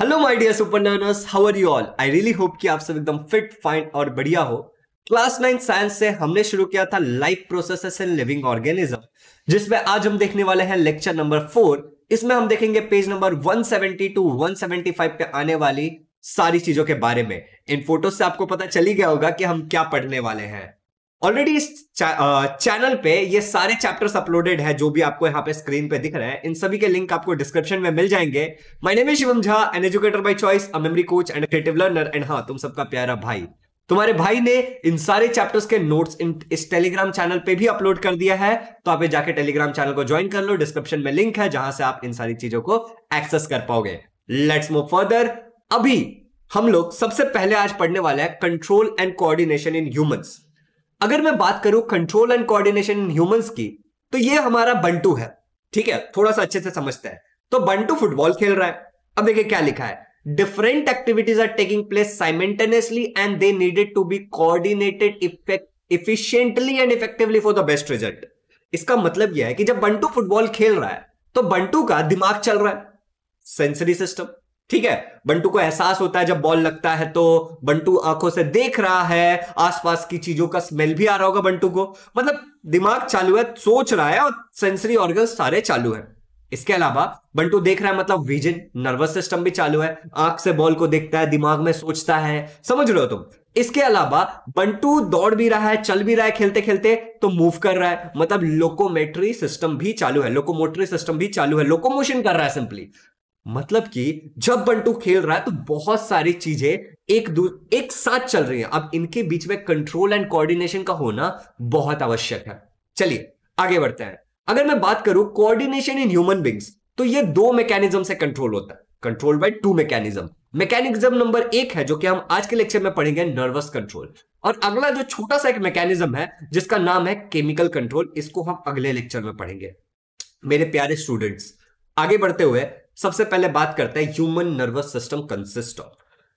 Hello my dear super learners how are you all I really hope कि आप सब एकदम फिट फाइन और बढ़िया हो क्लास नाइन साइंस से हमने शुरू किया था life processes and living organism जिसमें आज हम देखने वाले हैं लेक्चर नंबर फोर इसमें हम देखेंगे पेज नंबर 170 टू 175 पे आने वाली सारी चीजों के बारे में इन फोटो से आपको पता चली गया होगा कि हम क्या पढ़ने वाले हैं ऑलरेडी इस चैनल पे ये सारे चैप्टर्स अपलोडेड है जो भी आपको यहाँ पे स्क्रीन पे दिख रहा है इन सभी के लिंक आपको डिस्क्रिप्शन में मिल जाएंगे my name is Shivam Jha an educator by choice a memory coach and creative learner and हाँ तुम सबका प्यारा भाई तुम्हारे भाई ने इन सारे चैप्टर्स के नोट्स इन इस टेलीग्राम चैनल पे भी अपलोड कर दिया है तो आप जाके टेलीग्राम चैनल को ज्वाइन कर लो डिस्क्रिप्शन में लिंक है जहां से आप इन सारी चीजों को एक्सेस कर पाओगे लेट्स मूव फर्दर अभी हम लोग सबसे पहले आज पढ़ने वाले हैं control and coordination in humans अगर मैं बात करूं control and coordination in humans की तो ये हमारा बंटू है ठीक है थोड़ा सा अच्छे से समझते हैं तो बंटू फुटबॉल खेल रहा है अब देखिए क्या लिखा है different activities are taking place simultaneously and they needed to be coordinated efficiently and effectively for the best result इसका मतलब यह है कि जब बंटू फुटबॉल खेल रहा है तो बंटू का दिमाग चल रहा है सेंसरी सिस्टम ठीक है बंटू को एहसास होता है जब बॉल लगता है तो बंटू आंखों से देख रहा है आसपास की चीजों का स्मेल भी आ रहा होगा बंटू को मतलब दिमाग चालू है सोच रहा है और सेंसरी ऑर्गन सारे चालू है इसके अलावा बंटू देख रहा है मतलब विजन नर्वस सिस्टम भी चालू है आंख से बॉल को देखता है दिमाग में सोचता है समझ रहे हो तुम इसके अलावा बंटू दौड़ भी रहा है चल भी रहा है खेलते खेलते तो मूव कर रहा है मतलब लोकोमेट्री सिस्टम भी चालू है लोकोमोटरी सिस्टम भी चालू है लोकोमोशन कर रहा है सिंपली मतलब कि जब बंटू खेल रहा है तो बहुत सारी चीजें एक एक साथ चल रही हैं अब इनके बीच में कंट्रोल एंड कोऑर्डिनेशन का होना बहुत आवश्यक है चलिए आगे बढ़ते हैं अगर मैं बात करूं कोऑर्डिनेशन इन ह्यूमन बींग्स तो ये दो मैकेनिज्म से कंट्रोल होता है control by two mechanism mechanism number एक है जो कि हम आज के लेक्चर में पढ़ेंगे नर्वस कंट्रोल और अगला जो छोटा सा एक मैकेनिज्म है जिसका नाम है केमिकल कंट्रोल इसको हम अगले लेक्चर में पढ़ेंगे मेरे प्यारे स्टूडेंट्स आगे बढ़ते हुए सबसे पहले बात करते हैं human nervous system consist of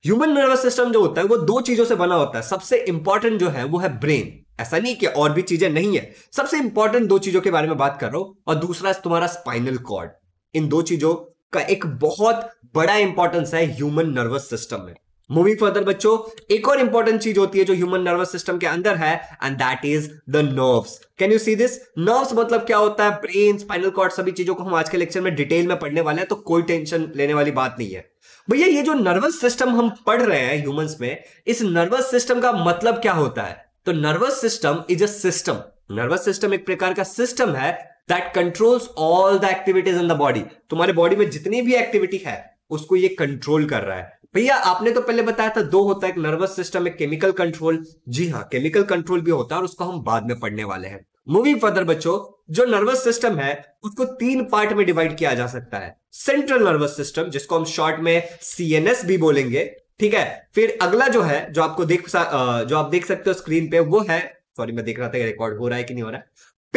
human nervous system जो होता है वो दो चीजों से बना होता है सबसे इंपॉर्टेंट जो है वो है ब्रेन ऐसा नहीं कि और भी चीजें नहीं है सबसे इंपॉर्टेंट दो चीजों के बारे में बात कर रहा हूं और दूसरा है तुम्हारा स्पाइनल कॉर्ड इन दो चीजों का एक बहुत बड़ा इंपॉर्टेंस है ह्यूमन नर्वस सिस्टम में मूविंग फर्दर बच्चों एक और इंपॉर्टेंट चीज होती है जो ह्यूमन नर्वस सिस्टम के अंदर है and that is the nerves can you see this nerves मतलब क्या होता है ब्रेन स्पाइनल कॉर्ड सभी चीजों को हम आज के लेक्चर में डिटेल में पढ़ने वाले हैं तो कोई टेंशन लेने वाली बात नहीं है भैया ये जो नर्वस सिस्टम हम पढ़ रहे हैं ह्यूमन में इस नर्वस सिस्टम का मतलब क्या होता है तो nervous system is a system nervous system एक प्रकार का सिस्टम है that controls all the activities in the body तुम्हारे बॉडी में जितनी भी एक्टिविटी है उसको ये कंट्रोल कर रहा है भैया आपने तो पहले बताया था दो होता है एक नर्वस सिस्टम एक केमिकल कंट्रोल जी हाँ केमिकल कंट्रोल भी होता है और उसको हम बाद में पढ़ने वाले हैं मूविंग फर्दर बच्चों जो नर्वस सिस्टम है उसको तीन पार्ट में डिवाइड किया जा सकता है सेंट्रल नर्वस सिस्टम जिसको हम शॉर्ट में एस भी बोलेंगे ठीक है फिर अगला जो है जो आपको देख जो आप देख सकते हो स्क्रीन पे वो है सॉरी मैं देख रहा था रिकॉर्ड हो रहा है कि नहीं हो रहा है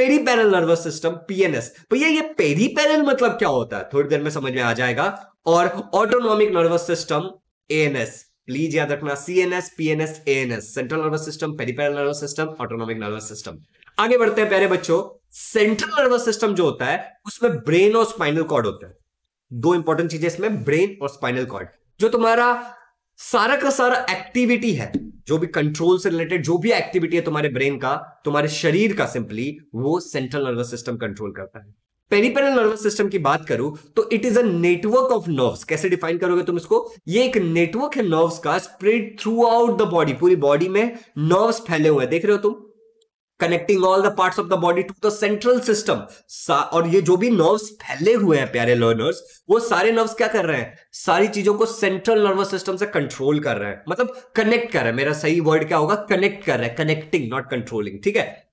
पेरीपेरल नर्वस सिस्टम पीएनएस भैया ये पेरीपेरल मतलब क्या होता है थोड़ी देर में समझ में आ जाएगा और autonomic nervous system ANS please याद रखना CNS PNS ANS central nervous system peripheral nervous system autonomic nervous system आगे बढ़ते हैं प्यारे बच्चों सेंट्रल नर्वस सिस्टम जो होता है उसमें ब्रेन और स्पाइनल कॉर्ड होता है दो इंपॉर्टेंट चीजें इसमें ब्रेन और स्पाइनल कॉर्ड जो तुम्हारा सारा का सारा एक्टिविटी है जो भी कंट्रोल से रिलेटेड जो भी एक्टिविटी है तुम्हारे ब्रेन का तुम्हारे शरीर का सिंपली वो सेंट्रल नर्वस सिस्टम कंट्रोल करता है पेरिपेरल नर्वस सिस्टम की बात करूं तो it is a network of nerves कैसे डिफाइन करोगे तुम इसको ये एक नेटवर्क है नर्व्स का spread throughout the body पूरी बॉडी में नर्व्स फैले हुए हैं देख रहे हो तुम connecting all the parts of the body to the central system और ये जो भी नर्व्स फैले हुए हैं प्यारे लर्नर्स वो सारे नर्व्स क्या कर रहे हैं सारी चीजों को सेंट्रल नर्वस सिस्टम से कंट्रोल कर रहे हैं मतलब कनेक्ट कर रहे हैं मेरा सही वर्ड क्या होगा कनेक्ट कर रहे हैं कनेक्टिंग नॉट कंट्रोलिंग ठीक है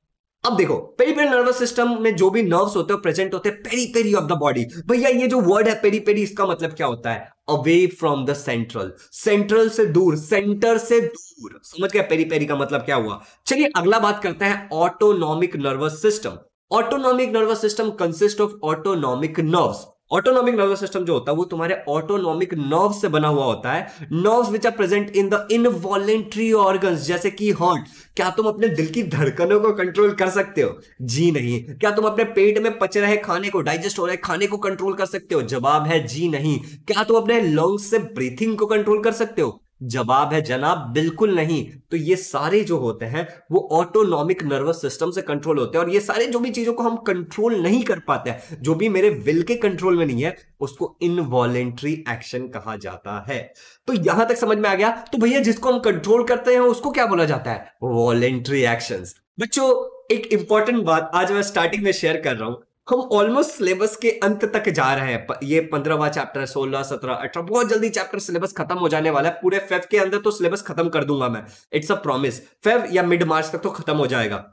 अब देखो पेरीपेरी नर्वस सिस्टम में जो भी नर्व्स होते हैं प्रेजेंट होते हैं पेरी ऑफ द बॉडी भैया ये जो वर्ड है पेरी इसका मतलब क्या होता है away from the central central से दूर सेंटर से दूर समझ गया पेरी पेरी का मतलब क्या हुआ चलिए अगला बात करते हैं autonomic nervous system autonomic nervous system consist of autonomic nerves autonomic nervous system जो होता है वो तुम्हारे ऑटोनॉमिक नर्व से बना हुआ होता है nerve which are present in the involuntary organ जैसे कि हॉर्ट क्या तुम अपने दिल की धड़कनों को कंट्रोल कर सकते हो जी नहीं क्या तुम अपने पेट में पच रहे खाने को डाइजेस्ट हो रहे खाने को कंट्रोल कर सकते हो जवाब है जी नहीं क्या तुम अपने लंग्स से ब्रीथिंग को कंट्रोल कर सकते हो जवाब है जनाब बिल्कुल नहीं तो ये सारे जो होते हैं वो ऑटोनॉमिक नर्वस सिस्टम से कंट्रोल होते हैं और ये सारे जो भी चीजों को हम कंट्रोल नहीं कर पाते हैं जो भी मेरे विल के कंट्रोल में नहीं है उसको इनवॉलेंट्री एक्शन कहा जाता है तो यहां तक समझ में आ गया तो भैया जिसको हम कंट्रोल करते हैं उसको क्या बोला जाता है वॉलेंट्री एक्शन बच्चों एक इंपॉर्टेंट बात आज मैं स्टार्टिंग में शेयर कर रहा हूं हम ऑलमोस्ट सिलेबस के अंत तक जा रहे हैं ये पंद्रहवा चैप्टर सोलह सत्रह अठारह बहुत जल्दी चैप्टर सिलेबस खत्म हो जाने वाला है पूरे फेव के अंदर तो सिलेबस खत्म कर दूंगा मैं इट्स अ प्रॉमिस फेव या मिड मार्च तक तो खत्म हो जाएगा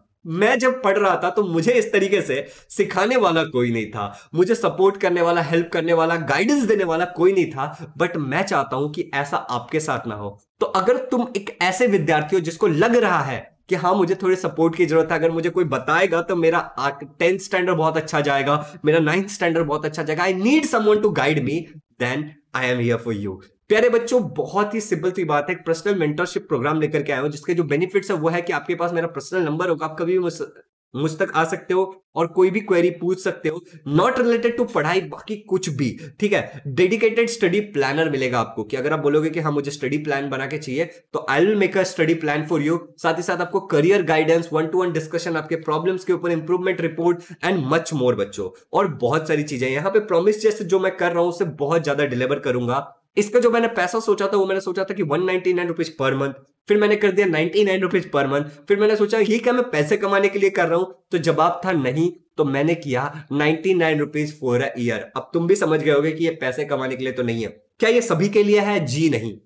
मैं जब पढ़ रहा था तो मुझे इस तरीके से सिखाने वाला कोई नहीं था मुझे सपोर्ट करने वाला हेल्प करने वाला गाइडेंस देने वाला कोई नहीं था बट मैं चाहता हूं कि ऐसा आपके साथ ना हो तो अगर तुम एक ऐसे विद्यार्थी हो जिसको लग रहा है कि हाँ मुझे थोड़े सपोर्ट की जरूरत है अगर मुझे कोई बताएगा तो मेरा टेंथ स्टैंडर्ड बहुत अच्छा जाएगा मेरा नाइन्थ स्टैंडर्ड बहुत अच्छा जाएगा I need someone to guide me then I am here for you प्यारे बच्चों बहुत ही सिंपल सी बात है पर्सनल मेंटरशिप प्रोग्राम लेकर के आया हूँ जिसके जो बेनिफिट्स है वो है कि आपके पास मेरा पर्सनल नंबर होगा आप कभी भी मुझ तक आ सकते हो और कोई भी क्वेरी पूछ सकते हो नॉट रिलेटेड टू पढ़ाई बाकी कुछ भी ठीक है डेडिकेटेड स्टडी प्लानर मिलेगा आपको कि अगर आप बोलोगे कि हाँ मुझे स्टडी प्लान बना के चाहिए तो I will make a study plan for you साथ ही साथ आपको career guidance one to one discussion आपके प्रॉब्लम्स के ऊपर improvement report and much more बच्चों और बहुत सारी चीजें यहाँ पे प्रॉमिस जैसे जो मैं कर रहा हूं उससे बहुत ज्यादा डिलीवर करूंगा इसका जो मैंने पैसा सोचा था वो मैंने सोचा था कि one ninety nine rupees per month फिर मैंने कर दिया ninety nine rupees per month फिर मैंने सोचा ये क्या मैं पैसे कमाने के लिए कर रहा हूँ तो जवाब था नहीं तो मैंने किया ninety nine rupees for a year अब तुम भी समझ गए होगे कि ये पैसे कमाने के लिए तो नहीं है क्या ये सभी के लिए है जी नहीं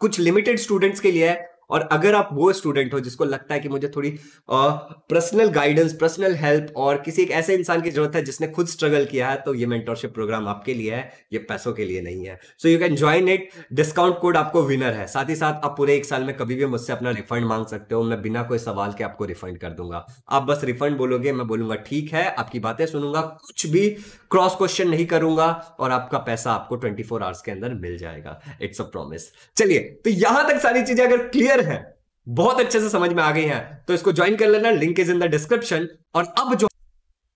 कुछ लिमिटेड स्टूडेंट्स के लिए है और अगर आप वो स्टूडेंट हो जिसको लगता है कि मुझे थोड़ी पर्सनल गाइडेंस पर्सनल हेल्प और किसी एक ऐसे इंसान की जरूरत है जिसने खुद स्ट्रगल किया है तो ये मेंटरशिप प्रोग्राम आपके लिए है ये पैसों के लिए नहीं है so you can join it discount code आपको विनर है साथ ही साथ आप पूरे एक साल में कभी भी मुझसे अपना रिफंड मांग सकते हो मैं बिना कोई सवाल के आपको रिफंड कर दूंगा आप बस रिफंड बोलोगे मैं बोलूंगा ठीक है आपकी बातें सुनूंगा कुछ भी क्रॉस क्वेश्चन नहीं करूंगा और आपका पैसा आपको ट्वेंटी आवर्स के अंदर मिल जाएगा इट्स अ प्रॉमिस चलिए तो यहां तक सारी चीजें अगर क्लियर क्लियर है बहुत अच्छे से समझ में आ गई है तो इसको ज्वाइन कर लेना link is in the description और अब जो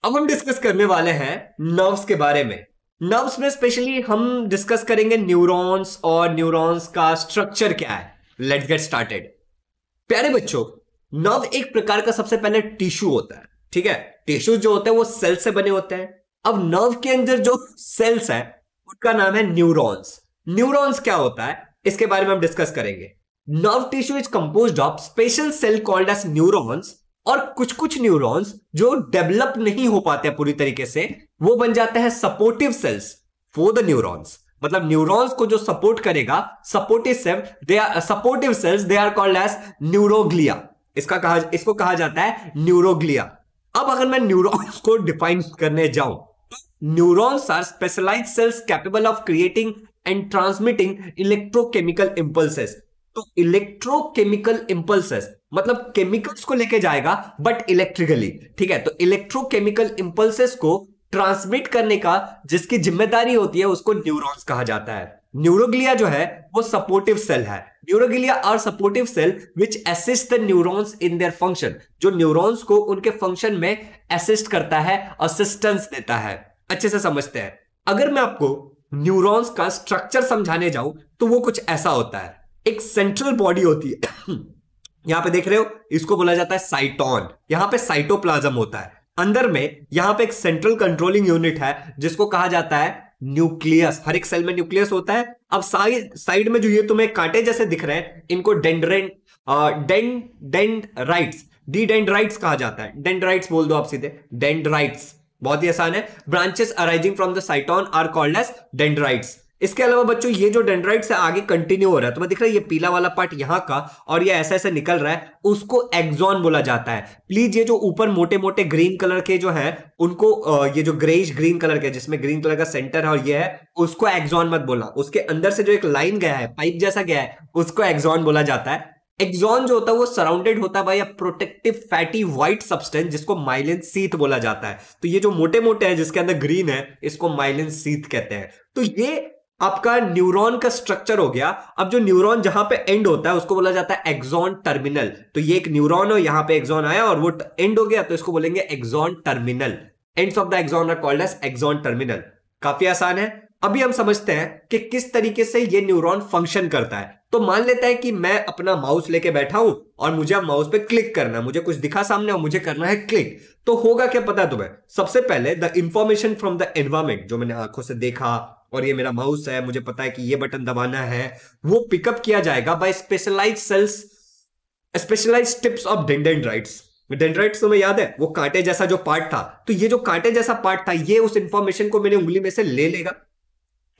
अब हम डिस्कस करने वाले हैं नर्व्स के बारे में नर्व्स में स्पेशली हम डिस्कस करेंगे न्यूरॉन्स और न्यूरॉन्स का स्ट्रक्चर क्या है लेट्स गेट स्टार्टेड प्यारे बच्चों नर्व एक प्रकार का सबसे पहले टिश्यू होता है ठीक है टिश्यू जो होते हैं वो सेल से बने होते हैं अब नर्व के अंदर जो सेल्स है उनका नाम है न्यूरॉन्स न्यूरॉन्स क्या होता है इसके बारे में हम डिस्कस करेंगे nerve tissue is compose of special cell called as neurons और कुछ कुछ न्यूरॉन्स जो डेवलप नहीं हो पाते हैं पूरी तरीके से वो बन जाते हैं supportive cells for the neurons मतलब न्यूरॉन्स को जो सपोर्ट करेगा supportive cell they are supportive cells they are called as neuroglia इसका कहा इसको कहा जाता है न्यूरोग्लिया अब अगर मैं न्यूरॉन्स को डिफाइन करने जाऊं neurons are specialised cells capable of creating and transmitting electrochemical impulses to electrochemical impulses मतलब केमिकल्स को लेके जाएगा बट इलेक्ट्रिकली ठीक है तो इलेक्ट्रोकेमिकल इंपल्सेस को ट्रांसमिट करने का जिसकी जिम्मेदारी होती है उसको न्यूरॉन्स कहा जाता है न्यूरोग्लिया जो है वो सपोर्टिव सेल है neuroglia are supportive cell which assist the neurons in their function जो न्यूरॉन्स को उनके फंक्शन में असिस्ट करता है असिस्टेंस देता है अच्छे से समझते हैं अगर मैं आपको न्यूरॉन्स का स्ट्रक्चर समझाने जाऊं तो वो कुछ ऐसा होता है एक सेंट्रल बॉडी होती है यहां पे देख रहे हो इसको बोला जाता है साइटॉन यहां पे साइटोप्लाज्म होता है अंदर में यहां पे एक सेंट्रल कंट्रोलिंग यूनिट है जिसको कहा जाता है न्यूक्लियस हर एक सेल में न्यूक्लियस होता है अब साइड में जो ये तुम्हें कांटे जैसे दिख रहे हैं इनको dendron dendrites the dendrites कहा जाता है डेंड राइट्स बोल दो आप सीधे डेंड राइट्स बहुत ही आसान है branches arising from the cyton are called as dendrites इसके अलावा बच्चों ये जो डेंड्राइट से आगे कंटिन्यू हो रहा है तो मैं दिख रहा है ये पीला वाला पार्ट यहाँ का और ये ऐसा ऐसा निकल रहा है उसको एग्जॉन बोला जाता है प्लीज ये जो ऊपर मोटे मोटे ग्रीन कलर के जो है उनको ये जो ग्रेइश ग्रीन कलर के जिसमें ग्रीन कलर का सेंटर है और ये है उसको एक्सॉन मत बोला उसके अंदर से जो एक लाइन गया है पाइप जैसा गया है उसको एक्सॉन बोला जाता है एक्जॉन जो होता है वो सराउंडेड होता है भाई प्रोटेक्टिव फैटी व्हाइट सब्सटेंस जिसको माइलिन सीथ बोला जाता है तो ये जो मोटे मोटे हैं जिसके अंदर ग्रीन है इसको माइलिन सीथ कहते हैं तो ये आपका न्यूरॉन का स्ट्रक्चर हो गया अब जो न्यूरॉन जहां पे एंड होता है उसको बोला जाता है एक्सॉन टर्मिनल तो ये एक न्यूरॉन हो यहां पे एक्सॉन आया और वो एंड हो गया तो इसको बोलेंगे axon terminal ends of the axon are called as axon terminal काफी आसान है अभी हम समझते हैं कि किस तरीके से ये न्यूरोन फंक्शन करता है तो मान लेता है कि मैं अपना माउस लेके बैठा हूं और मुझे अब माउस पे क्लिक करना है मुझे कुछ दिखा सामने और मुझे करना है क्लिक तो होगा क्या पता है तुम्हें सबसे पहले the information from the environment जो मैंने आंखों से देखा और ये मेरा माउस है मुझे पता है कि ये बटन दबाना है वो पिकअप किया जाएगा by specialise cells specialise tips of dendrites dendrites तुम्हें याद है वो कांटे जैसा जो पार्ट था तो ये जो कांटे जैसा पार्ट था ये उस इंफॉर्मेशन को मेरे उंगली में से ले लेगा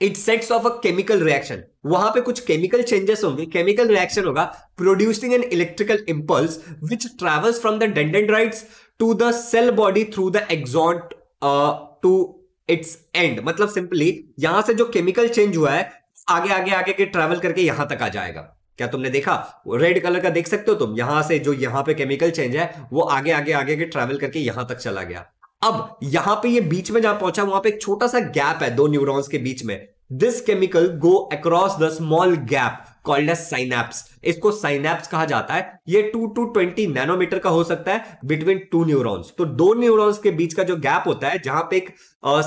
it sets off a chemical reaction वहां पे कुछ केमिकल चेंजेस होंगे केमिकल रिएक्शन होगा producing an electrical impulse which travels from the dendrites to the cell body through the axon to its end मतलब सिंपली यहां से जो केमिकल चेंज हुआ है आगे आगे आगे के ट्रेवल करके यहां तक आ जाएगा क्या तुमने देखा रेड कलर का देख सकते हो तुम यहां से जो यहां पे केमिकल चेंज है वो आगे आगे आगे के ट्रेवल करके यहां तक चला गया अब यहां पे ये बीच में जहां पहुंचा वहां पे एक छोटा सा गैप है दो न्यूरॉन्स के बीच में this chemical go across the small gap called as इसको साइनेप्स कहा जाता है ये टू टू ट्वेंटी नैनोमीटर का हो सकता है बिटवीन टू न्यूरॉन्स तो दो न्यूरॉन्स के बीच का जो गैप होता है जहां पे एक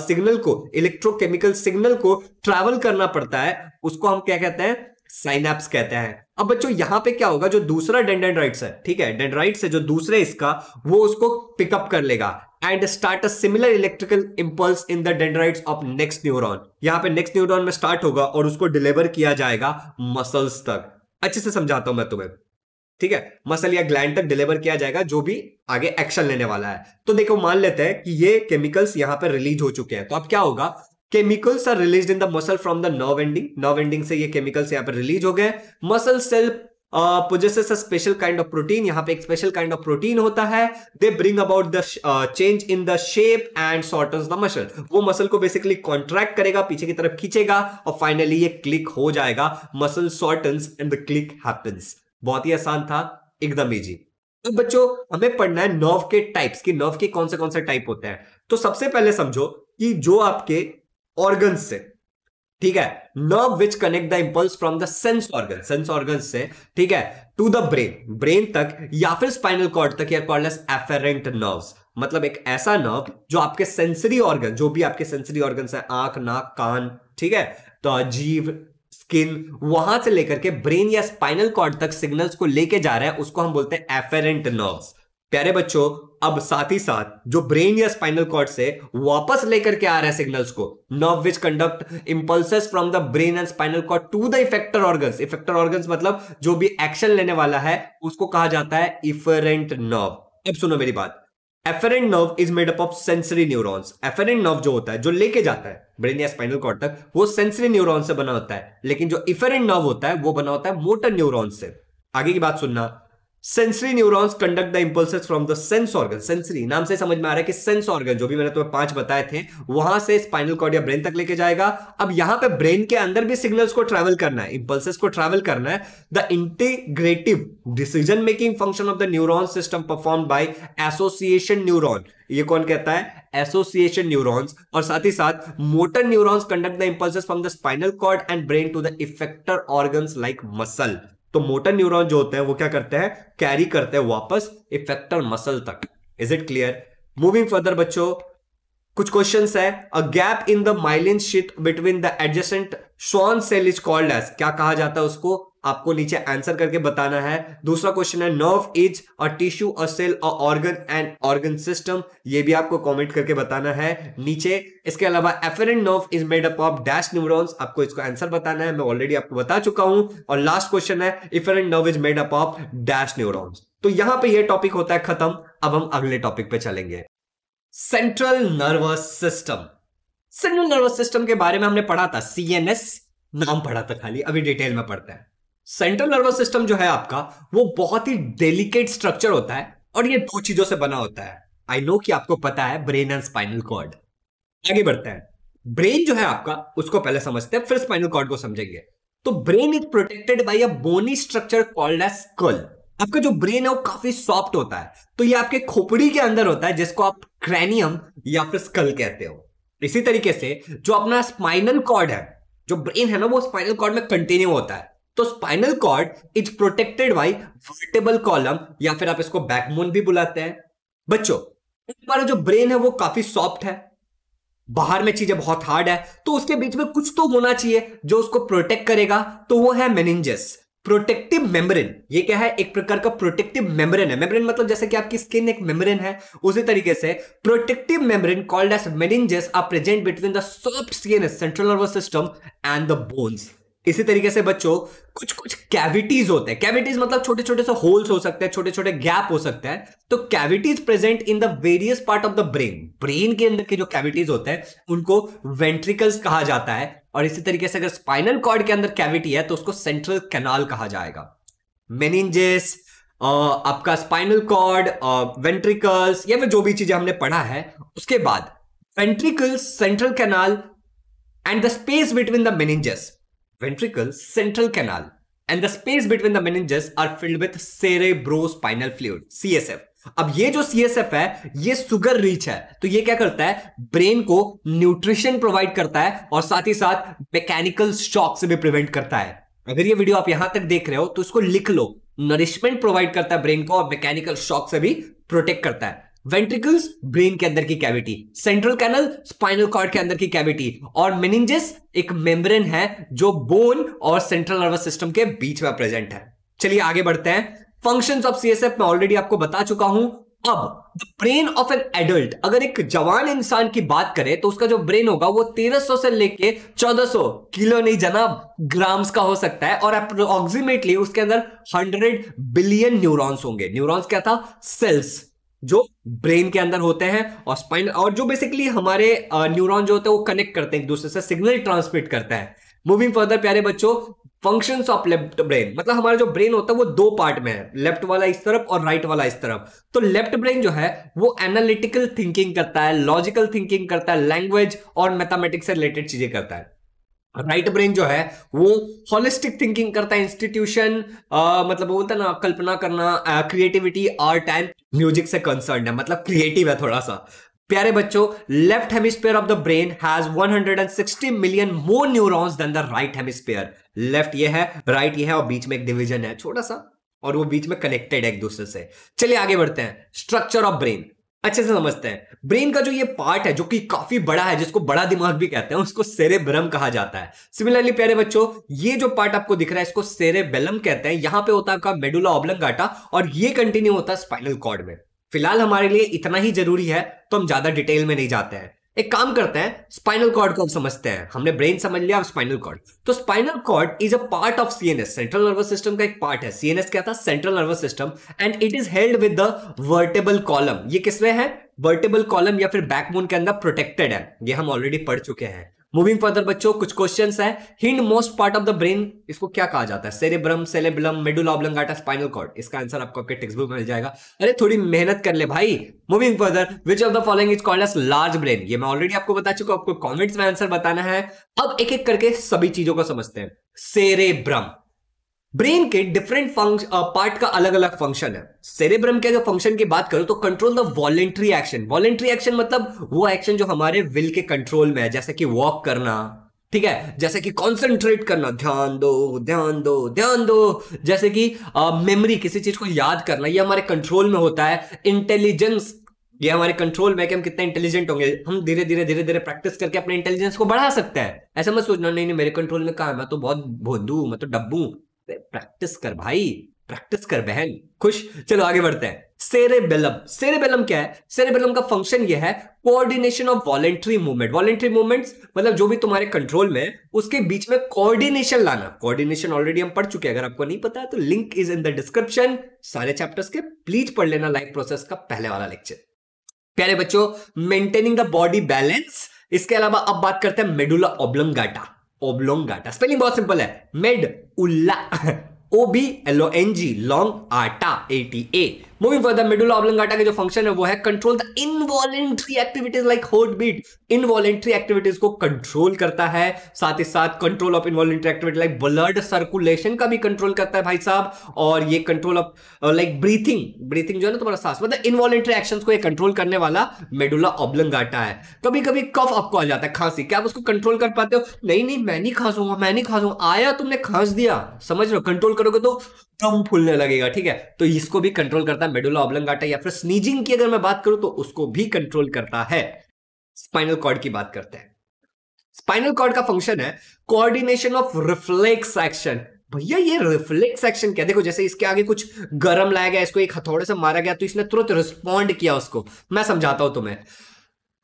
सिग्नल को इलेक्ट्रोकेमिकल सिग्नल को ट्रैवल करना पड़ता है उसको हम क्या कहते हैं साइनेप्स कहते हैं अब बच्चों यहां पे क्या होगा जो दूसरा डेंडेंड्राइट्स है ठीक है डेंड्राइट्स है जो दूसरे इसका वो उसको पिकअप कर लेगा and start a similar electrical impulse in the dendrites of next neuron यहां पे नेक्स्ट न्यूरॉन में स्टार्ट होगा और उसको डिलीवर किया जाएगा मसल्स तक अच्छे से समझाता हूं मैं तुम्हें ठीक है मसल या ग्लैंड तक डिलीवर किया जाएगा जो भी आगे एक्शन लेने वाला है तो देखो मान लेते हैं कि ये केमिकल्स यहां पर रिलीज हो चुके हैं तो अब क्या होगा chemicals are release in the muscle from the nerve ending nerve ending से ये केमिकल्स यहाँ पर रिलीज हो गए muscle cell possesses special kind of protein यहाँ पे एक स्पेशल काइंड ऑफ प्रोटीन होता है they bring about the change in the shape and shortens the muscle वो मसल को बेसिकली कॉन्ट्रैक्ट करेगा पीछे की तरफ खींचेगा और फाइनली ये क्लिक हो जाएगा muscle shortens and the click happens बहुत ही आसान था एकदम इजी तो बच्चों हमें पढ़ना है नर्व के टाइप्स की नर्व के कौन से कौन से टाइप होते हैं तो सबसे पहले समझो कि जो आपके ऑर्गन से ठीक है nerve which connect the impulse from the sense organ sense organ से ठीक है टू द ब्रेन ब्रेन तक या फिर स्पाइनल कॉर्ड तक या कॉर्डलेस एफेरेंट नर्व्स मतलब एक ऐसा नर्व जो आपके सेंसरी ऑर्गन जो भी आपके सेंसरी ऑर्गन है आंख नाक कान ठीक है तो जीव स्किन वहां से लेकर के ब्रेन या स्पाइनल कॉर्ड तक सिग्नल्स को लेके जा रहा है उसको हम बोलते हैं एफेरेंट नर्व्स प्यारे बच्चों अब साथ ही साथ जो ब्रेन या स्पाइनल कॉर्ड से वापस लेकर के आ रहे सिग्नल्स को nerve which conduct impulses from the brain and spinal cord to the effector organs effector organs मतलब जो भी एक्शन लेने वाला है उसको कहा जाता है इफरेंट नर्व अब सुनो मेरी बात afferent nerve is made up of sensory neurons afferent nerve जो होता है जो लेके जाता है ब्रेन या स्पाइनल कॉर्ड तक वो सेंसरी न्यूरॉन से बना होता है लेकिन जो इफरेंट नर्व होता है वो बना होता है मोटर न्यूरॉन से आगे की बात सुनना sensory neurons conduct the impulse from the sense organ sensory नाम से समझ में आ रहा है कि सेंस ऑर्गन जो भी मैंने तुम्हें पांच बताए थे वहां से स्पाइनल कॉर्ड या ब्रेन तक लेके जाएगा अब यहां पे ब्रेन के अंदर भी सिग्नल्स को ट्रैवल करना है इम्पल्सेस को ट्रैवल करना है the integrative decision making function of the neuron system perform by association neuron ये कौन कहता है एसोसिएशन न्यूरॉन्स और साथ ही साथ motor neurons conduct the impulses from the spinal cord and brain to the effector organs like muscle तो motor neuron जो होते हैं वो क्या करते हैं कैरी करते हैं वापस इफेक्टर मसल तक is it clear moving further बच्चों कुछ क्वेश्चंस है a gap in the myelin sheath between the adjacent Schwann cell is called as क्या कहा जाता है उसको आपको नीचे आंसर करके बताना है दूसरा क्वेश्चन है nerve is a tissue a cell a organ and organ system ये भी आपको कमेंट करके बताना है नीचे इसके अलावा efferent nerve is made up of dash neurons आपको इसको आंसर बताना है मैं ऑलरेडी आपको बता चुका हूं और लास्ट क्वेश्चन है efferent nerve is made up of dash neurons तो यहां पर यह टॉपिक होता है खत्म अब हम अगले टॉपिक पे चलेंगे central nervous system central nervous system के बारे में हमने पढ़ा था सीएनएस नाम पढ़ा था खाली अभी डिटेल में पढ़ते हैं सेंट्रल नर्वस सिस्टम जो है आपका वो बहुत ही डेलिकेट स्ट्रक्चर होता है और ये दो चीजों से बना होता है आई नो कि आपको पता है ब्रेन एंड स्पाइनल कॉर्ड आगे बढ़ते हैं ब्रेन जो है आपका उसको पहले समझते हैं फिर स्पाइनल कॉर्ड को समझेंगे तो brain is protected by a bony structure called as skull आपका जो ब्रेन है वो काफी सॉफ्ट होता है तो ये आपके खोपड़ी के अंदर होता है जिसको आप क्रैनियम या फिर स्कल कहते हो इसी तरीके से जो अपना स्पाइनल कॉर्ड है जो ब्रेन है ना वो स्पाइनल कॉर्ड में कंटिन्यू होता है तो spinal cord is protected by vertebral column या फिर आप इसको बैकबोन भी बुलाते हैं बच्चों हमारा जो ब्रेन है वो काफी सॉफ्ट है बाहर में चीजें बहुत हार्ड है तो उसके बीच में कुछ तो होना चाहिए जो उसको प्रोटेक्ट करेगा तो वो है मेनिंजस प्रोटेक्टिव मेम्ब्रेन ये क्या है एक प्रकार का प्रोटेक्टिव मेम्ब्रेन है मेम्ब्रेन मतलब जैसे कि आपकी स्किन एक मेम्ब्रेन है उसी तरीके से protective membrane called as meninges are present between the soft skin central nervous system and the bones इसी तरीके से बच्चों कुछ कुछ कैविटीज होते हैं कैविटीज मतलब छोटे छोटे से होल्स हो सकते हैं छोटे छोटे गैप हो सकते हैं तो cavities present in the various part of the brain brain के अंदर के जो कैविटीज होते हैं उनको वेंट्रिकल्स कहा जाता है और इसी तरीके से अगर स्पाइनल कॉर्ड के अंदर कैविटी है तो उसको सेंट्रल कैनाल कहा जाएगा मेनिंजेस आपका स्पाइनल कॉर्ड वेंट्रिकल्स या फिर जो भी चीजें हमने पढ़ा है उसके बाद ventricles central canal and the space between the meninges ventricle, central canal, and the space between the meninges are filled with cerebrospinal fluid CSF. अब ये जो सी एस एफ है ये सुगर रिच है तो ये क्या करता है ब्रेन को न्यूट्रिशन प्रोवाइड करता है और साथ ही साथ मैकेनिकल शॉक से भी प्रिवेंट करता है अगर ये वीडियो आप यहां तक देख रहे हो तो इसको लिख लो नरिशमेंट प्रोवाइड करता है ब्रेन को और मैकेनिकल शॉक से भी प्रोटेक्ट करता है वेंट्रिकल्स ब्रेन के अंदर की cavity central canal spinal cord के अंदर की कैविटी और मिनिंजिस एक मेम्ब्रेन है जो बोन और सेंट्रल नर्वस सिस्टम के बीच में प्रेजेंट है चलिए आगे बढ़ते हैं फंक्शंस ऑफ सीएसएफ मैं ऑलरेडी आपको बता चुका हूं अब ब्रेन ऑफ एन एडल्ट अगर एक जवान इंसान की बात करें तो उसका जो ब्रेन होगा वो 1300 से लेके 1400 किलो नहीं जना ग्राम्स का हो सकता है और अप्रोक्सीमेटली उसके अंदर 100 बिलियन न्यूरॉन्स होंगे न्यूरॉन्स क्या था सेल्स जो ब्रेन के अंदर होते हैं और स्पाइन और जो बेसिकली हमारे न्यूरॉन जो होते हैं वो कनेक्ट करते हैं एक दूसरे से सिग्नल ट्रांसमिट करता है मूविंग फर्दर प्यारे बच्चों फंक्शन ऑफ लेफ्ट ब्रेन मतलब हमारा जो ब्रेन होता है वो दो पार्ट में है लेफ्ट वाला इस तरफ और राइट वाला इस तरफ तो लेफ्ट ब्रेन जो है वो एनालिटिकल थिंकिंग करता है लॉजिकल थिंकिंग करता है लैंग्वेज और मैथमेटिक्स से रिलेटेड चीजें करता है राइट ब्रेन जो है वो होलिस्टिक थिंकिंग करता है इंस्टीट्यूशन मतलब बोलते ना कल्पना करना क्रिएटिविटी आर्ट एंड म्यूजिक से कंसर्न है मतलब क्रिएटिव है थोड़ा सा प्यारे बच्चों left hemisphere of the brain has 160 million more neurons than the right hemisphere left ये है राइट right ये है और बीच में एक डिवीजन है छोटा सा और वो बीच में कनेक्टेड है एक दूसरे से चलिए आगे बढ़ते हैं स्ट्रक्चर ऑफ ब्रेन अच्छे से समझते हैं ब्रेन का जो ये पार्ट है जो कि काफी बड़ा है जिसको बड़ा दिमाग भी कहते हैं उसको सेरेब्रम कहा जाता है सिमिलरली प्यारे बच्चों ये जो पार्ट आपको दिख रहा है इसको सेरेबेलम कहते हैं यहां पे होता है आपका मेडुला ऑब्लंगाटा और ये कंटिन्यू होता है स्पाइनल कॉर्ड में फिलहाल हमारे लिए इतना ही जरूरी है तो हम ज्यादा डिटेल में नहीं जाते हैं एक काम करते हैं स्पाइनल कॉर्ड को हम समझते हैं हमने ब्रेन समझ लिया स्पाइनल कॉर्ड तो spinal cord is a part of CNS central nervous system का एक पार्ट है सीएनएस क्या था central nervous system and it is held with the vertebral column ये किसमें है वर्टेबल कॉलम या फिर बैकबोन के अंदर प्रोटेक्टेड है ये हम ऑलरेडी पढ़ चुके हैं मूविंग फर्दर बच्चों कुछ क्वेश्चन है hindmost part of the brain इसको क्या कहा जाता है cerebrum cerebellum medulla oblongata spinal cord इसका आंसर आपको आपके टेक्स्ट बुक में मिल जाएगा अरे थोड़ी मेहनत कर ले भाई moving further which of the following is called as large brain ये मैं ऑलरेडी आपको बता चुका हूं आपको कॉमेंट्स में आंसर बताना है अब एक एक करके सभी चीजों को समझते हैं सेरेब्रम ब्रेन के डिफरेंट पार्ट uh, का अलग अलग फंक्शन है सेरेब्रम के अगर फंक्शन की बात करो तो control the voluntary action voluntary action मतलब वो एक्शन जो हमारे विल के कंट्रोल में है जैसे कि वॉक करना ठीक है जैसे कि कंसंट्रेट करना ध्यान दो ध्यान दो ध्यान दो जैसे कि मेमोरी uh, किसी चीज को याद करना ये हमारे कंट्रोल में होता है इंटेलिजेंस ये हमारे कंट्रोल में कि हम कितने इंटेलिजेंट होंगे हम धीरे धीरे धीरे धीरे प्रैक्टिस करके अपने इंटेलिजेंस को बढ़ा सकते हैं ऐसा मत सोचना नहीं नहीं मेरे कंट्रोल में कहा मैं तो बहुत भोंदू मैं तो डब्बू प्रैक्टिस कर भाई प्रैक्टिस कर बहन खुश चलो आगे बढ़ते हैं सेरेबेलम सेरेबेलम क्या है सेरेबेलम का फंक्शन यह है coordination of voluntary movement voluntary movements मतलब जो भी तुम्हारे कंट्रोल में उसके बीच में कोऑर्डिनेशन लाना कोऑर्डिनेशन ऑलरेडी हम पढ़ चुके हैं अगर आपको नहीं पता है तो link is in the description सारे चैप्टर्स के प्लीज पढ़ लेना लाइफ प्रोसेस का पहले वाला लेक्चर प्यारे बच्चों मेंटेनिंग द बॉडी बैलेंस इसके अलावा अब बात करते हैं मेडुला ओब्लंगाटा ओब्लोंगाटा स्पेलिंग बहुत सिंपल है medulla O B L O N G long आटा A T A moving for the medulla oblongata के जो फंक्शन है वो है control the involuntary activities like heartbeat involuntary activities को control करता है साथ ही साथ control of involuntary activity like blood circulation का भी कंट्रोल करता है भाई साहब और ये control of like breathing breathing जो है ना तुम्हारा सांस मतलब इनवॉलेंट्री एक्शन को ये कंट्रोल करने वाला मेडुला ऑब्लंगाटा है कभी कभी कफ आपको आ जाता है खांसी क्या आप उसको कंट्रोल कर पाते हो नहीं नहीं मैं नहीं खांसूंगा मैं नहीं खांसूंगा आया तुमने खांस दिया समझ रहे हो कंट्रोल करोगे तो एकदम फूलने लगेगा ठीक है तो इसको भी कंट्रोल करता है मेडुला ऑब्लंगाटा या फिर स्नीजिंग की अगर मैं बात करूं तो उसको भी कंट्रोल करता है स्पाइनल कॉर्ड की बात करते हैं स्पाइनल कॉर्ड का फंक्शन है कोऑर्डिनेशन ऑफ रिफ्लेक्स एक्शन भैया ये रिफ्लेक्स एक्शन क्या देखो जैसे इसके आगे कुछ गर्म लाया गया इसको एक हथौड़े से मारा गया तो इसने तुरंत रिस्पॉन्ड किया उसको मैं समझाता हूं तुम्हें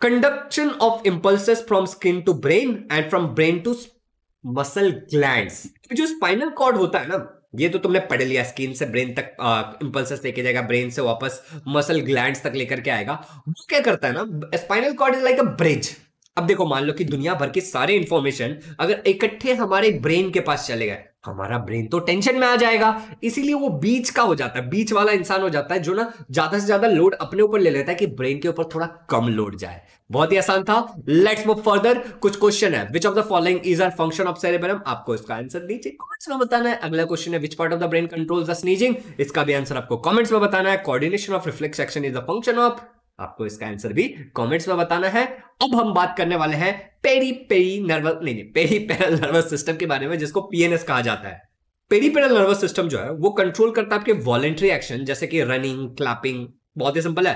conduction of impulse from skin to brain and from brain to muscle gland जो स्पाइनल कॉर्ड होता है ना ये तो तुमने पढ़ लिया स्किन से ब्रेन तक इम्पल्सेस लेके जाएगा ब्रेन से वापस मसल ग्लैंड तक लेकर के आएगा वो क्या करता है ना spinal cord is like a bridge अब देखो मान लो कि दुनिया भर के सारे इंफॉर्मेशन अगर इकट्ठे हमारे ब्रेन के पास चले गए हमारा ब्रेन तो टेंशन में आ जाएगा इसीलिए वो बीच का हो जाता है बीच वाला इंसान हो जाता है जो ना ज्यादा से ज्यादा लोड अपने ऊपर ले लेता है कि ब्रेन के ऊपर थोड़ा कम लोड जाए बहुत ही आसान था लेट्स मूव फर्दर कुछ क्वेश्चन है which of the following is are function of cerebrum आपको इसका आंसर नीचे कमेंट्स में बताना है अगला क्वेश्चन है which part of the brain controls the sneezing इसका भी आंसर आपको कमेंट्स में बताना है coordination of reflex action is the function of आपको इसका आंसर भी कमेंट्स में बताना है अब हम बात करने वाले हैं पेरी पेरी नर्वस नहीं नहीं पेरी पेरल नर्वस सिस्टम के बारे में जिसको पीएनएस कहा जाता है पेरी पेरल नर्वस सिस्टम जो है वो कंट्रोल करता है आपके वॉलेंट्री एक्शन जैसे कि रनिंग क्लैपिंग बहुत ही सिंपल है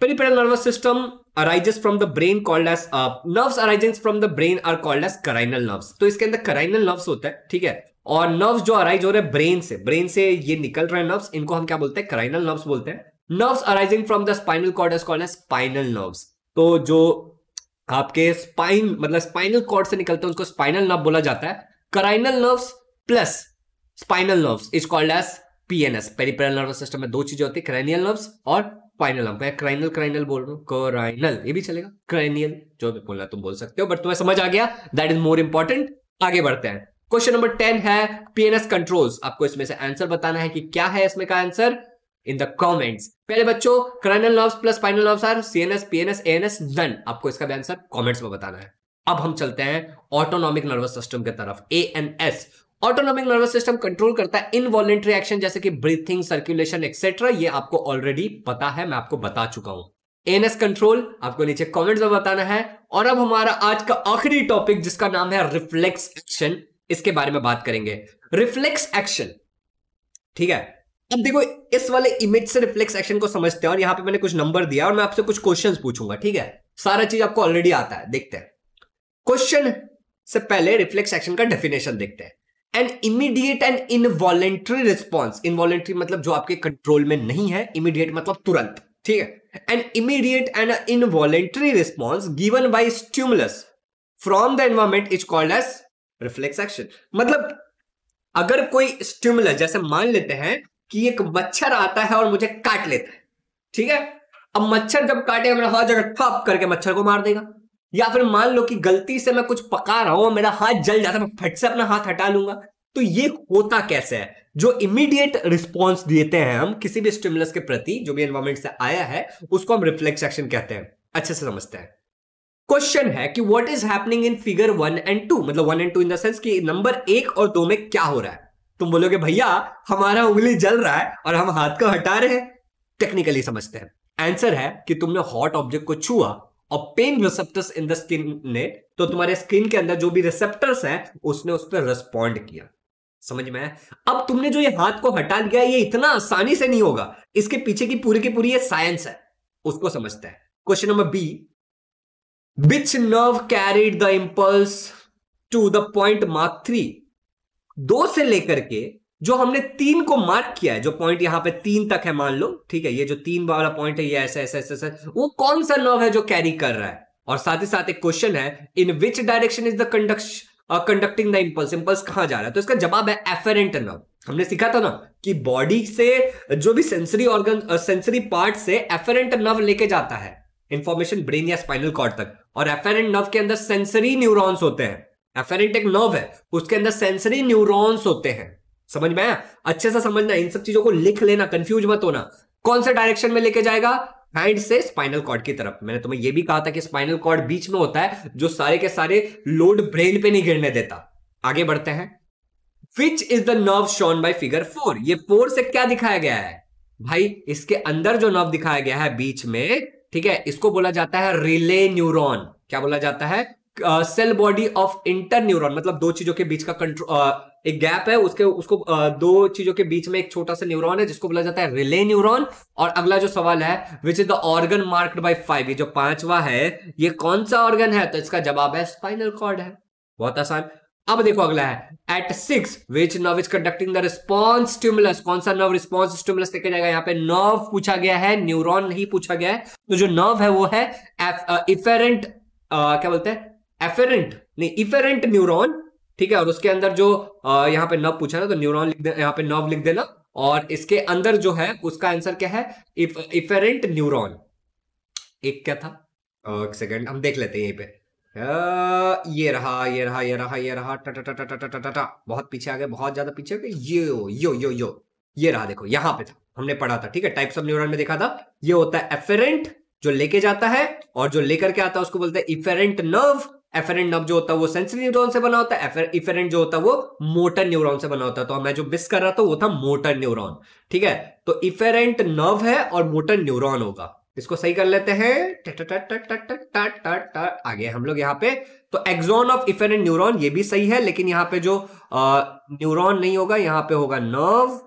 peripheral nervous system arises from the brain called as nerves arising from the brain are called as cranial nerves तो इसके अंदर कराइनल नर्व्स होता है ठीक है और नर्व्स जो अराइज हो रहे हैं ब्रेन से ब्रेन से ये निकल रहे हैं नर्व्स इनको हम क्या बोलते हैं कराइनल नर्व्स बोलते हैं nerves arising from the spinal cord is called spinal nerves तो जो आपके स्पाइन मतलब स्पाइनल कॉर्ड से निकलते हैं उसको स्पाइनल नर्व बोला जाता है cranial nerves plus spinal nerves is called as PNS peripheral nervous system में दो चीजें होती है क्रेनियल नर्व्स और स्पाइनल नर्व क्राइनल क्राइनल बोल रहा हूँ कराइनल ये भी चलेगा क्रेनियल जो भी बोलना तुम बोल सकते हो बट तुम्हें समझ आ गया दैट इज मोर इंपॉर्टेंट आगे बढ़ते हैं क्वेश्चन नंबर टेन है पीएनएस कंट्रोल्स आपको इसमें से आंसर बताना है कि क्या है इसमें का आंसर इन द कॉमेंट्स पहले बच्चों cranial nerve plus spinal nerves are CNS PNS ANS none आपको इसका भी आंसर कॉमेंट्स में बताना है अब हम चलते हैं ऑटोनॉमिक नर्वस सिस्टम की तरफ A N S autonomic nervous system control करता है इनवॉलेंट्री एक्शन जैसे कि ब्रीथिंग सर्कुलेशन एक्सेट्रा ये आपको ऑलरेडी पता है मैं आपको बता चुका हूं एनएस कंट्रोल आपको नीचे कमेंट्स में बताना है और अब हमारा आज का आखिरी टॉपिक जिसका नाम है रिफ्लेक्स एक्शन इसके बारे में बात करेंगे रिफ्लेक्स एक्शन ठीक है अब देखो इस वाले इमेज से रिफ्लेक्स एक्शन को समझते हैं और यहाँ पे मैंने कुछ नंबर दिया और मैं आपसे कुछ क्वेश्चन पूछूंगा ठीक है सारा चीज आपको ऑलरेडी आता है देखते हैं क्वेश्चन से पहले रिफ्लेक्स एक्शन का डेफिनेशन देखते हैं an immediate and involuntary response involuntary मतलब जो आपके कंट्रोल में नहीं है इमीडिएट मतलब तुरंत ठीक है an immediate and involuntary response given by stimulus from the environment is called as reflex action मतलब अगर कोई स्ट्यूमुलस जैसे मान लेते हैं कि एक मच्छर आता है और मुझे काट लेता है ठीक है अब मच्छर जब काटेगा मेरा हाथ जगह फप करके मच्छर को मार देगा या फिर मान लो कि गलती से मैं कुछ पका रहा हूं मेरा हाथ जल जाता है मैं फट से अपना हाथ हटा लूंगा तो ये होता कैसे है जो इमीडिएट रिस्पॉन्स देते हैं हम किसी भी स्टिमुलस के प्रति जो भी एनवायरमेंट से आया है उसको हम रिफ्लेक्स एक्शन कहते हैं अच्छे से समझते हैं क्वेश्चन है कि what is happening in figure one and two मतलब one and two in the sense कि नंबर एक और दो में क्या हो रहा है तुम बोलोगे भैया हमारा उंगली जल रहा है और हम हाथ को हटा रहे हैं टेक्निकली समझते हैं आंसर है कि तुमने हॉट ऑब्जेक्ट को छुआ और pain receptors in the skin ने तो तुम्हारे स्किन के अंदर जो भी रिसेप्टर्स हैं उसने उस पर रिस्पॉन्ड किया समझ में अब तुमने जो ये हाथ को हटा दिया ये इतना आसानी से नहीं होगा इसके पीछे की पूरी की पूरी ये साइंस है उसको समझते हैं question number B which nerve carried the impulse to the point mark three दो से लेकर के जो हमने तीन को मार्क किया है जो पॉइंट यहां पे तीन तक है मान लो ठीक है ये जो तीन वाला पॉइंट है ये ऐसा ऐसा ऐसा ऐसा वो कौन सा नर्व है जो कैरी कर रहा है और साथ ही साथ एक क्वेश्चन है in which direction is the conduct conducting the impulse impulse कहां जा रहा है तो इसका जवाब है एफेरेंट नर्व हमने सीखा था ना कि बॉडी से जो भी सेंसरी ऑर्गन सेंसरी पार्ट से एफरेंट नर्व लेके जाता है इंफॉर्मेशन ब्रेन या स्पाइनल कॉर्ड तक और एफेरेंट नर्व के अंदर सेंसरी न्यूरॉन्स होते हैं एफेरेंट एक नर्व है उसके अंदर सेंसरी न्यूरॉन्स होते हैं समझ में आया अच्छे से समझना इन सब चीजों को लिख लेना कंफ्यूज मत होना कौन से डायरेक्शन में लेके जाएगा हैंड से स्पाइनल कॉर्ड की तरफ मैंने तुम्हें यह भी कहा था कि स्पाइनल कॉर्ड बीच में होता है जो सारे के सारे लोड ब्रेन पे नहीं गिरने देता आगे बढ़ते हैं which is the nerve shown by figure four ये फोर से क्या दिखाया गया है भाई इसके अंदर जो नर्व दिखाया गया है बीच में ठीक है इसको बोला जाता है रिले न्यूरॉन क्या बोला जाता है cell body of interneuron मतलब दो चीजों के बीच का कंट्रोल एक गैप है उसके उसको आ, दो चीजों के बीच में एक छोटा सा न्यूरॉन है जिसको बोला जाता है रिले न्यूरॉन और अगला जो सवाल है which is the organ marked by five ये जो पांचवा है ये कौन सा ऑर्गन है तो इसका जवाब है स्पाइनल कॉर्ड है बहुत आसान अब देखो अगला है eight six which nerve is conducting the response stimulus कौन सा नर्व रिस्पॉन्स स्टिमुलस देखा जाएगा यहाँ पे नर्व पूछा गया है न्यूरोन नहीं पूछा गया है तो जो नर्व है वो है इफेरेंट क्या बोलते हैं एफेरेंट नहीं इफेरेंट न्यूरॉन ठीक है और उसके अंदर जो यहाँ पे नव पूछा ना तो न्यूरॉन लिख दे यहाँ पे नव लिख देना और इसके अंदर जो है उसका आंसर क्या है इफ, इफेरेंट न्यूरॉन एक क्या था एक सेकेंड हम देख लेते हैं यहीं पे ये रहा ये रहा ये रहा ये रहा टा टा टा टा टा टा टा बहुत पीछे आ गए बहुत ज्यादा पीछे आ गए यो यो यो यो ये रहा देखो यहाँ पे था हमने पढ़ा था ठीक है टाइप्स ऑफ न्यूरॉन में देखा था ये होता है एफेरेंट जो लेके जाता है और जो लेकर के आता है उसको बोलते हैं इफेरेंट नर्व एफरेंट नब जो होता है वो सेंसरी न्यूरॉन से बना होता है इफेरेंट जो होता है वो मोटर न्यूरॉन से बना होता है तो मैं जो मिस कर रहा था वो था मोटर न्यूरॉन ठीक है तो इफेरेंट नव है और मोटर न्यूरॉन होगा इसको सही कर लेते हैं आगे हम लोग यहाँ पे तो एक्सोन ऑफ इफेरेंट न्यूरॉन ये भी सही है लेकिन यहाँ पे जो न्यूरॉन नहीं होगा यहाँ पे होगा नर्व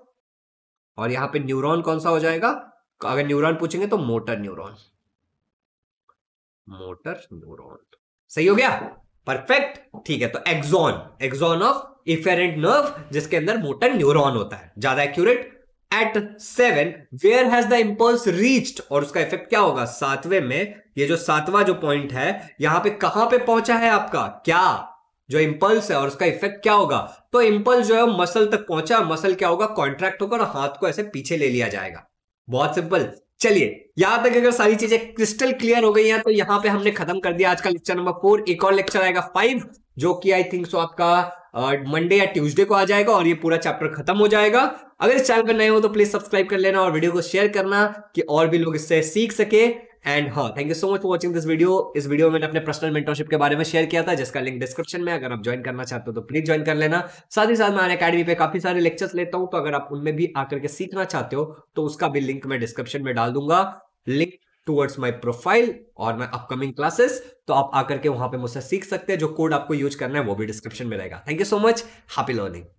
और यहाँ पे न्यूरॉन कौन सा हो जाएगा अगर न्यूरॉन पूछेंगे तो मोटर न्यूरॉन मोटर न्यूरॉन सही हो गया परफेक्ट ठीक है तो axon axon of efferent nerve जिसके अंदर मोटर न्यूरॉन होता है ज्यादा accurate eight seven where has the impulse reached और उसका इफेक्ट क्या होगा सातवें में ये जो सातवां जो पॉइंट है यहां पे कहां पे पहुंचा है आपका क्या जो इम्पल्स है और उसका इफेक्ट क्या होगा तो इम्पल्स जो है मसल तक पहुंचा मसल क्या होगा कॉन्ट्रैक्ट होगा और हाथ को ऐसे पीछे ले लिया जाएगा बहुत सिंपल चलिए यहां तक अगर सारी चीजें क्रिस्टल क्लियर हो गई हैं तो यहां पे हमने खत्म कर दिया आज का लेक्चर नंबर फोर एक और लेक्चर आएगा फाइव जो कि आई थिंक सो आपका मंडे या ट्यूसडे को आ जाएगा और ये पूरा चैप्टर खत्म हो जाएगा अगर इस चैनल पर नए हो तो प्लीज सब्सक्राइब कर लेना और वीडियो को शेयर करना कि और भी लोग इससे सीख सके एंड हाँ thank you so much for watching this video इस वीडियो में अपने पर्सनल मेंटरशिप के बारे में शेयर किया था जिसका लिंक डिस्क्रिप्शन में अगर आप ज्वाइन करना चाहते हो तो प्लीज ज्वाइन कर लेना साथ ही साथ मैं अकेडमी पे काफी सारे लेक्चर्स लेता हूँ तो अगर आप उनमें भी आकर के सीखना चाहते हो तो उसका भी लिंक मैं डिस्क्रिप्शन में डाल दूंगा लिंक टूवर्ड्स माई प्रोफाइल और माई अपकमिंग क्लासेस तो आप आकर के वहां पर मुझसे सीख सकते हैं जो कोड आपको यूज करना है वो भी डिस्क्रिप्शन में रहेगा thank you so much happy learning